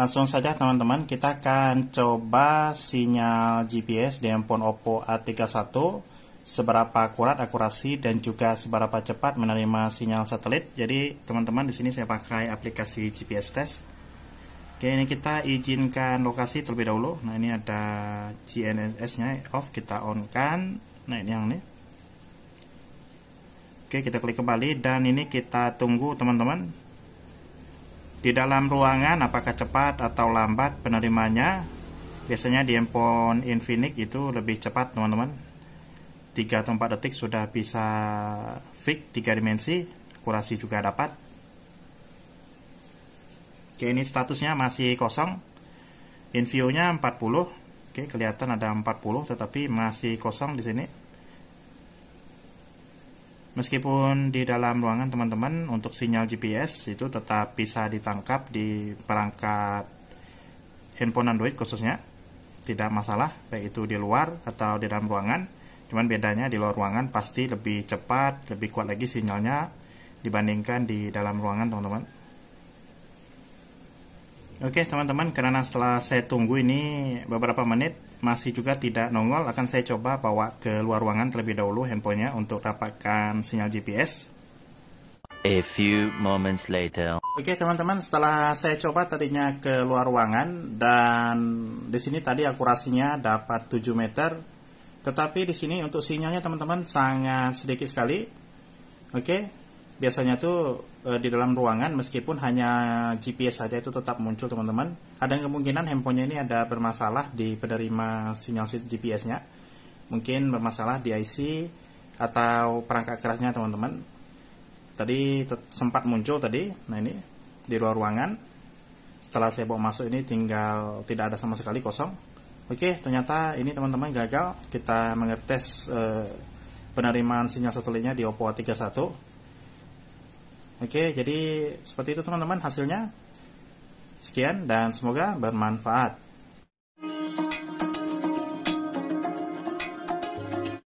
langsung saja teman-teman kita akan coba sinyal GPS di handphone Oppo A31 seberapa akurat akurasi dan juga seberapa cepat menerima sinyal satelit. Jadi teman-teman di sini saya pakai aplikasi GPS test. Oke, ini kita izinkan lokasi terlebih dahulu. Nah, ini ada GNSS-nya off, kita on kan. Nah, ini yang ini. Oke, kita klik kembali dan ini kita tunggu teman-teman di dalam ruangan apakah cepat atau lambat penerimanya? Biasanya di handphone Infinix itu lebih cepat teman-teman. 3 atau 4 detik sudah bisa fix 3 dimensi, kurasi juga dapat. Oke, ini statusnya masih kosong. In view-nya 40. Oke, kelihatan ada 40 tetapi masih kosong di sini. Meskipun di dalam ruangan teman-teman untuk sinyal GPS itu tetap bisa ditangkap di perangkat handphone Android khususnya tidak masalah baik itu di luar atau di dalam ruangan. Cuman bedanya di luar ruangan pasti lebih cepat, lebih kuat lagi sinyalnya dibandingkan di dalam ruangan teman-teman. Oke teman-teman karena setelah saya tunggu ini beberapa menit masih juga tidak nongol akan saya coba bawa ke luar ruangan terlebih dahulu handphonenya untuk dapatkan sinyal GPS. A few moments later. Oke teman-teman setelah saya coba tadinya ke luar ruangan dan di sini tadi akurasinya dapat 7 meter tetapi di sini untuk sinyalnya teman-teman sangat sedikit sekali. Oke, biasanya tuh e, di dalam ruangan meskipun hanya GPS saja itu tetap muncul teman-teman. Ada kemungkinan handphonenya ini ada bermasalah di penerima sinyal GPS-nya. Mungkin bermasalah di IC atau perangkat kerasnya teman-teman. Tadi sempat muncul tadi. Nah ini di luar ruangan. Setelah saya bawa masuk ini tinggal tidak ada sama sekali kosong. Oke, ternyata ini teman-teman gagal. Kita mengetes e, penerimaan sinyal satelitnya di Oppo A31 Oke, jadi seperti itu teman-teman hasilnya. Sekian dan semoga bermanfaat.